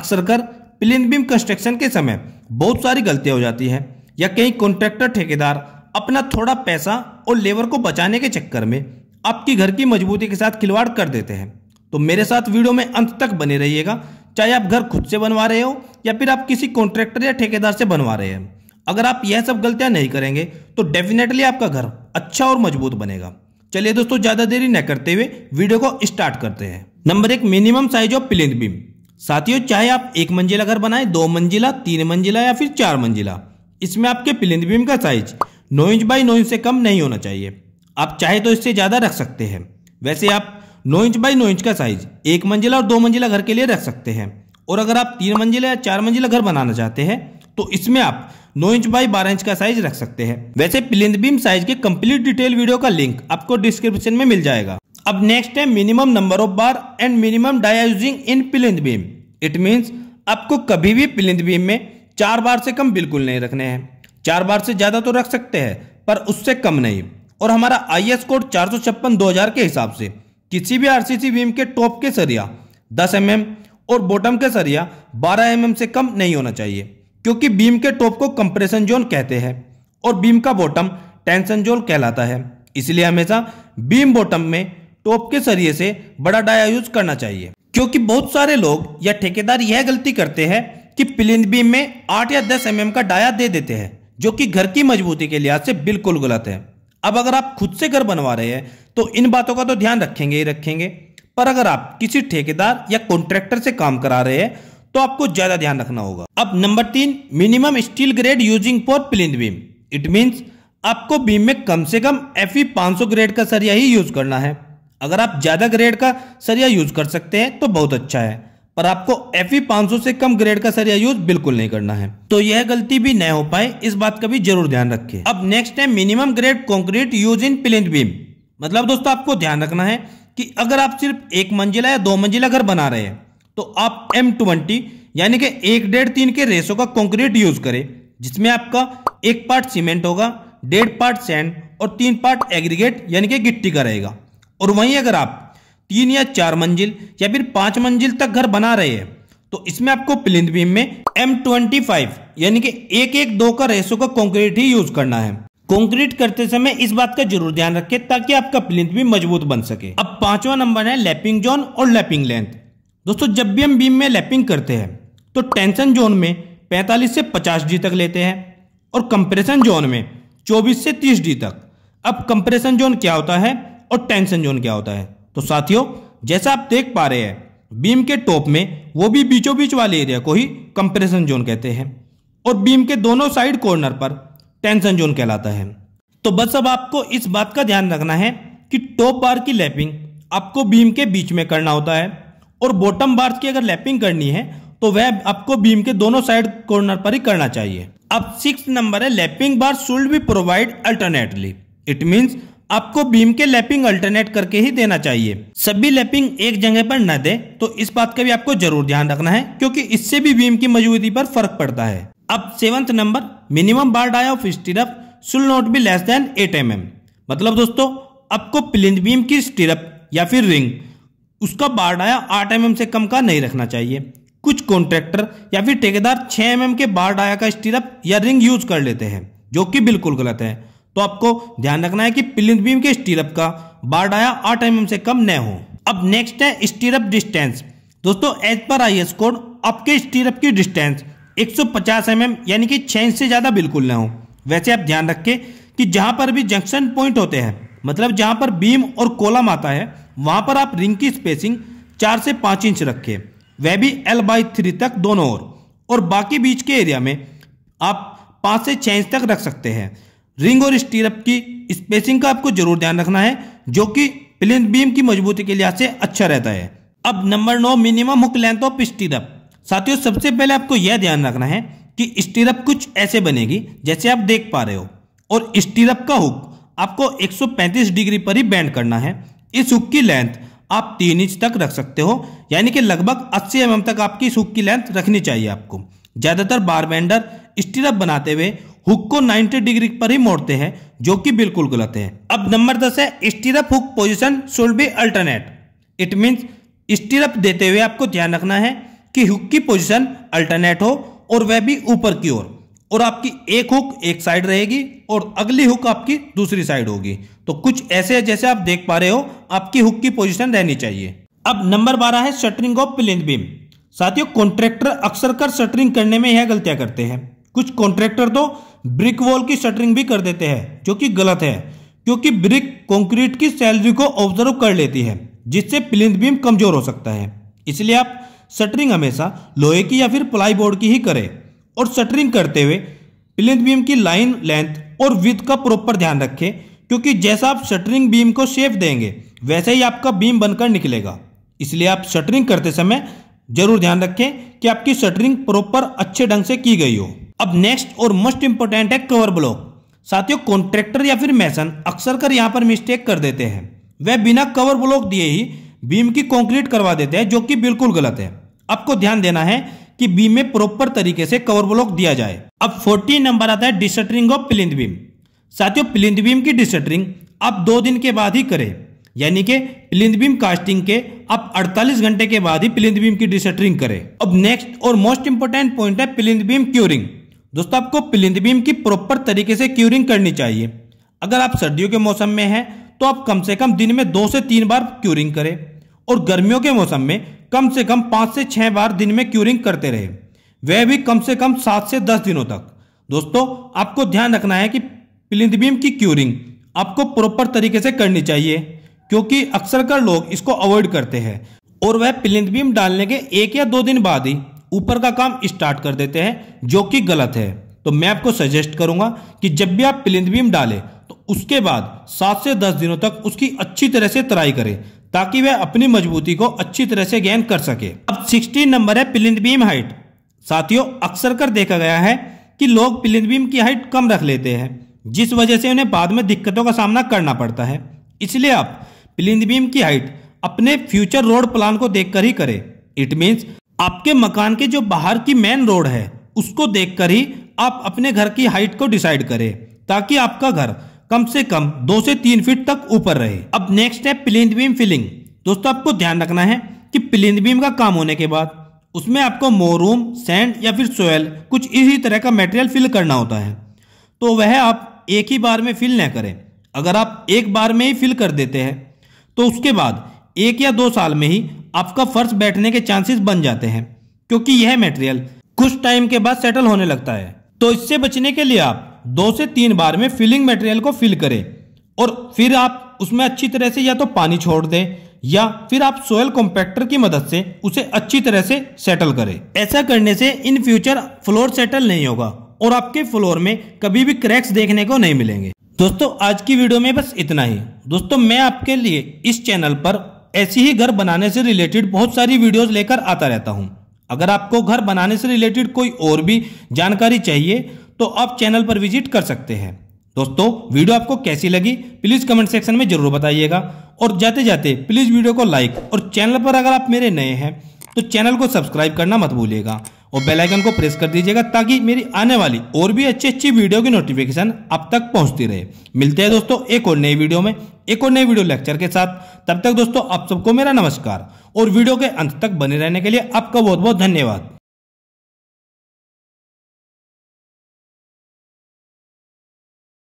अक्सर कर plane beam construction के समय बहुत सारी गलतियां हो जाती हैं या कहीं कॉन्ट्रैक्टर ठेकेदार अपना थोड़ा पैसा और लेबर को बचाने के चक्कर में आपकी घर की मजबूती के साथ खिलवाड़ कर देते हैं तो मेरे साथ वीडियो में अंत तक बने रहिएगा चाहे आप घर खुद से बनवा रहे हो या फिर आप किसी कॉन्ट्रैक्टर या ठेकेदार से बनवा रहे हैं अगर आप यह सब गलतियां नहीं करेंगे तो डेफिनेटली आपका घर अच्छा और मजबूत बनेगा चलिए दोस्तों ज्यादा देरी न करते हुए वीडियो को स्टार्ट करते हैं नंबर एक minimum size of plain beam साथियों चाहे आप एक मंजिला घर बनाए दो मंजिला तीन मंजिला या फिर चार मंजिला इसमें आपके पिलिंद बीम का साइज नौ इंच बाई नौ इंच से कम नहीं होना चाहिए आप चाहे तो इससे ज़्यादा रख सकते हैं वैसे आप नौ इंच बाई नौ इंच का साइज एक मंजिला और दो मंजिला घर के लिए रख सकते हैं और अगर आप तीन मंजिला या चार मंजिला घर बनाना चाहते हैं तो इसमें आप नौ इंच बाई बारह इंच का साइज रख सकते हैं वैसे पिलिंद बीम साइज के कंप्लीट डिटेल वीडियो का लिंक आपको डिस्क्रिप्शन में मिल जाएगा अब नेक्स्ट है minimum number of bar and minimum डायजिंग in plinth beam it means आपको कभी भी पिलिंद बीम में चार बार से कम बिल्कुल नहीं रखने हैं चार बार से ज्यादा तो रख सकते हैं पर उससे कम नहीं और हमारा आई एस कोड चार सौ छप्पन दो हजार के हिसाब से किसी भी आरसीसी बीम के टॉप के सरिया दस एम mm और बॉटम के सरिया बारह एम mm से कम नहीं होना चाहिए क्योंकि बीम के टॉप को कंप्रेशन जोन कहते हैं और बीम का बॉटम टेंशन जोन कहलाता है इसलिए हमेशा बीम बॉटम में टोप के सरिये से बड़ा डाया यूज करना चाहिए क्योंकि बहुत सारे लोग या ठेकेदार यह गलती करते हैं कि प्लिन बीम में 8 या 10 एम mm का डाया दे देते हैं जो कि घर की मजबूती के लिहाज से बिल्कुल गलत है अब अगर आप खुद से घर बनवा रहे हैं तो इन बातों का तो ध्यान रखेंगे ही रखेंगे पर अगर आप किसी ठेकेदार या कॉन्ट्रेक्टर से काम करा रहे हैं तो आपको ज्यादा ध्यान रखना होगा अब नंबर तीन minimum steel grade using for plinth beam it mean आपको बीम में कम से कम एफ ई ग्रेड का सरिया ही यूज करना है अगर आप ज़्यादा ग्रेड का सरिया यूज़ कर सकते हैं तो बहुत अच्छा है पर आपको एफ ई से कम ग्रेड का सरिया यूज बिल्कुल नहीं करना है तो यह गलती भी न हो पाए इस बात का भी जरूर ध्यान रखे अब नेक्स्ट है minimum grade concrete use in plain beam मतलब दोस्तों आपको ध्यान रखना है कि अगर आप सिर्फ एक मंजिला या दो मंजिला घर बना रहे हैं तो आप एम ट्वेंटी यानी कि एक डेढ़ तीन के रेसो का कंक्रीट यूज करें जिसमें आपका एक पार्ट सीमेंट होगा डेढ़ पार्ट सैंड और तीन पार्ट एग्रीगेट यानी कि गिट्टी का रहेगा और वहीं अगर आप तीन या चार मंजिल या फिर पांच मंजिल तक घर बना रहे हैं तो इसमें आपको प्लिंथ बीम में एम ट्वेंटी फाइव यानी कि एक एक दो का रेसो का कंक्रीट ही यूज करना है कंक्रीट करते समय इस बात का जरूर ध्यान रखें ताकि आपका प्लिंथ भी मजबूत बन सके अब पांचवा नंबर है लैपिंग जोन और लैपिंग लेंथ दोस्तों जब भी हम बीम में लैपिंग करते हैं तो टेंशन जोन में 45 से 50 डी तक लेते हैं और कंप्रेशन जोन में 24 से 30 डी तक अब कंप्रेशन जोन क्या होता है और टेंशन जोन क्या होता है तो साथियों जैसा आप देख पा रहे हैं बीम के टॉप में वो भी बीचों बीच वाले एरिया को ही कंप्रेशन जोन कहते हैं और बीम के दोनों साइड कॉर्नर पर टेंशन जोन कहलाता है तो बस अब आपको इस बात का ध्यान रखना है कि टॉप बार की लैपिंग आपको बीम के बीच में करना होता है और बॉटम बार की अगर लैपिंग करनी है तो वह आपको बीम के दोनों साइड कॉर्नर पर ही करना चाहिए अब सिक्स नंबर है lapping bar should be provide alternately it means आपको बीम के लैपिंग अल्टरनेट करके ही देना चाहिए सभी लैपिंग एक जगह पर न दे तो इस बात का भी आपको जरूर ध्यान रखना है क्योंकि इससे भी बीम की मजबूती पर फर्क पड़ता है अब seventh number minimum bar dia of stirrup should not be less than eight M M मतलब दोस्तों आपको प्लिन बीम की स्टीरअप या फिर रिंग उसका बार डाया आठ एम mm से कम का नहीं रखना चाहिए कुछ कॉन्ट्रैक्टर या फिर ठेकेदार छह एम mm के बार डाया का स्टीरअप या रिंग यूज कर लेते हैं जो कि बिल्कुल गलत है तो आपको ध्यान रखना है कि प्लिंथ बीम के स्टीरअप का बार डाया आठ एम से कम न हो अब नेक्स्ट है स्टीरअप डिस्टेंस दोस्तों as per I S code आपके स्टीरअप की डिस्टेंस 150 mm यानी कि छह इंच से ज्यादा बिल्कुल न हो वैसे आप ध्यान रखें कि जहां पर भी जंक्शन पॉइंट होते हैं मतलब जहां पर बीम और कोलम आता है वहां पर आप रिंग की स्पेसिंग चार से पांच इंच रखें वह भी एल बाई थ्री तक दोनों ओर और बाकी बीच के एरिया में आप पांच से छह इंच तक रख सकते हैं रिंग और स्टीरअप की स्पेसिंग का आपको जरूर ध्यान रखना है जो कि प्लिन बीम की मजबूती के लिहाज से अच्छा रहता है अब नंबर नौ minimum hook length of stirrup साथियों सबसे पहले आपको यह ध्यान रखना है कि स्टीरअप कुछ ऐसे बनेगी जैसे आप देख पा रहे हो और स्टीरअप का हुक आपको 135 डिग्री पर ही बैंड करना है इस हुक की लेंथ आप तीन इंच तक रख सकते हो यानी कि लगभग 80 एम mm तक आपकी इस हुक की लेंथ रखनी चाहिए आपको ज्यादातर बार बैंडर स्टीरअप बनाते हुए हुक को 90 डिग्री पर ही मोड़ते हैं जो कि बिल्कुल गलत है अब नंबर दस है stirrup hook position should be alternate it means stirrup देते हुए आपको ध्यान रखना है कि हुक की पोजिशन अल्टरनेट हो और वह भी ऊपर की ओर और आपकी एक हुक एक साइड रहेगी और अगली हुक आपकी दूसरी साइड होगी तो कुछ ऐसे जैसे आप देख पा रहे हो आपकी हुक की पोजीशन रहनी चाहिए अब नंबर बारह है शटरिंग ऑफ प्लेन बीम साथियों कॉन्ट्रैक्टर अक्सर कर शटरिंग करने में यह गलतियां करते हैं कुछ कॉन्ट्रैक्टर तो ब्रिक वॉल की शटरिंग भी कर देते हैं जो कि गलत है क्योंकि ब्रिक कंक्रीट की सैलरी को ऑब्जर्व कर लेती है जिससे प्लिंथ बीम कमजोर हो सकता है इसलिए आप शटरिंग हमेशा लोहे की या फिर प्लाई बोर्ड की ही करें और शटरिंग करते हुए प्लिंथ बीम की लाइन लेंथ और विथ का प्रॉपर ध्यान रखें क्योंकि जैसा आप शटरिंग बीम को शेप देंगे वैसे ही आपका बीम बनकर निकलेगा इसलिए आप शटरिंग करते समय जरूर ध्यान रखें कि आपकी शटरिंग प्रॉपर अच्छे ढंग से की गई हो अब नेक्स्ट और मोस्ट इंपोर्टेंट है कवर ब्लॉक साथियों कॉन्ट्रेक्टर या फिर मैसन अक्सर कर यहां पर मिस्टेक कर देते हैं वह बिना कवर ब्लॉक दिए ही बीम की कंक्रीट करवा देते हैं जो कि बिल्कुल गलत है आपको ध्यान देना है कि बीम में प्रॉपर तरीके से कवर ब्लॉक दिया जाए अब 14 नंबर आता है डिसटरिंग ऑफ प्लिंथ बीम साथियों पिलिंद बीम की डिसटरिंग आप दो दिन के बाद ही करें यानी कि प्लिंथ बीम कास्टिंग के आप 48 घंटे के बाद ही प्लिंथ बीम की डिसटरिंग करें अब नेक्स्ट और मोस्ट इंपोर्टेंट पॉइंट है प्लिंथ बीम क्यूरिंग दोस्तों आपको प्लिंथ बीम की प्रॉपर तरीके से क्यूरिंग करनी चाहिए अगर आप सर्दियों के मौसम में हैं तो आप कम से कम दिन में दो से तीन बार क्यूरिंग करें और गर्मियों के मौसम में कम से कम पाँच से छः बार दिन में क्यूरिंग करते रहे वह भी कम से कम सात से दस दिनों तक दोस्तों आपको ध्यान रखना है कि प्लिंथ बीम की क्यूरिंग आपको प्रॉपर तरीके से करनी चाहिए क्योंकि अक्सर कर लोग इसको अवॉइड करते हैं और वह प्लिंथ बीम डालने के एक या दो दिन बाद ही ऊपर का काम स्टार्ट कर देते हैं जो कि गलत है तो मैं आपको सजेस्ट करूंगा कि जब भी आप प्लिंथ डालें तो उसके बाद सात से दस दिनों तक उसकी अच्छी तरह से तराई करें ताकि वह अपनी मजबूती को अच्छी तरह से गेन कर सके अब सिक्सटीन नंबर है प्लिंथ हाइट साथियों अक्सर कर देखा गया है कि लोग प्लिंथ की हाइट कम रख लेते हैं जिस वजह से उन्हें बाद में दिक्कतों का सामना करना पड़ता है इसलिए आप पिलिंद भीम की हाइट अपने फ्यूचर रोड प्लान को देखकर ही करें इट मीन्स आपके मकान के जो बाहर की मेन रोड है उसको देखकर ही आप अपने घर की हाइट को डिसाइड करें ताकि आपका घर कम से कम दो से तीन फीट तक ऊपर रहे अब नेक्स्ट है प्लिंथ बीम फिलिंग दोस्तों आपको ध्यान रखना है कि प्लिंथ बीम का काम होने के बाद उसमें आपको मोरूम सैंड या फिर सोयल कुछ इसी तरह का मटेरियल फिल करना होता है तो वह आप एक ही बार में फिल न करें अगर आप एक बार में ही फिल कर देते हैं तो उसके बाद एक या दो साल में ही आपका फर्श बैठने के चांसेस बन जाते हैं क्योंकि यह मटेरियल कुछ टाइम के बाद सेटल होने लगता है तो इससे बचने के लिए आप दो से तीन बार में फिलिंग मटेरियल को फिल करें और फिर आप उसमें अच्छी तरह से या तो पानी छोड़ दें या फिर आप सोयल कॉम्पैक्टर की मदद से उसे अच्छी तरह से सेटल करें ऐसा करने से इन फ्यूचर फ्लोर सेटल नहीं होगा और आपके फ्लोर में कभी भी क्रैक्स देखने को नहीं मिलेंगे दोस्तों आज की वीडियो में बस इतना ही दोस्तों मैं आपके लिए इस चैनल पर ऐसी ही घर बनाने से रिलेटेड बहुत सारी वीडियोस लेकर आता रहता हूं अगर आपको घर बनाने से रिलेटेड कोई और भी जानकारी चाहिए तो आप चैनल पर विजिट कर सकते हैं दोस्तों वीडियो आपको कैसी लगी प्लीज कमेंट सेक्शन में जरूर बताइएगा और जाते जाते प्लीज वीडियो को लाइक और चैनल पर अगर आप मेरे नए हैं तो चैनल को सब्सक्राइब करना मत भूलिएगा और बेल आइकन को प्रेस कर दीजिएगा ताकि मेरी आने वाली और भी अच्छी अच्छी वीडियो की नोटिफिकेशन आप तक पहुंचती रहे मिलते हैं दोस्तों एक और नई वीडियो में एक और नई वीडियो लेक्चर के साथ तब तक दोस्तों आप सबको मेरा नमस्कार और वीडियो के अंत तक बने रहने के लिए आपका बहुत बहुत धन्यवाद